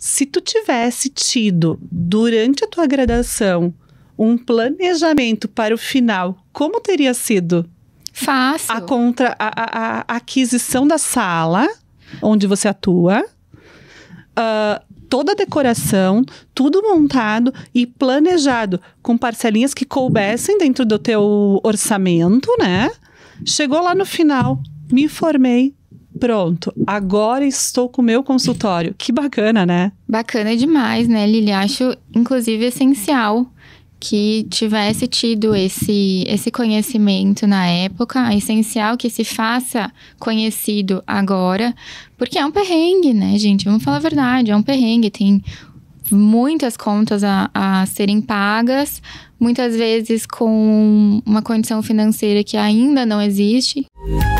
se tu tivesse tido durante a tua graduação um planejamento para o final, como teria sido? Fácil. A, contra, a, a, a aquisição da sala onde você atua, uh, toda a decoração, tudo montado e planejado com parcelinhas que coubessem dentro do teu orçamento, né? Chegou lá no final, me formei, pronto, agora estou com o meu consultório. Que bacana, né? Bacana demais, né, Lili? Acho, inclusive, essencial que tivesse tido esse, esse conhecimento na época. É essencial que se faça conhecido agora, porque é um perrengue, né, gente? Vamos falar a verdade, é um perrengue. Tem muitas contas a, a serem pagas, muitas vezes com uma condição financeira que ainda não existe. Música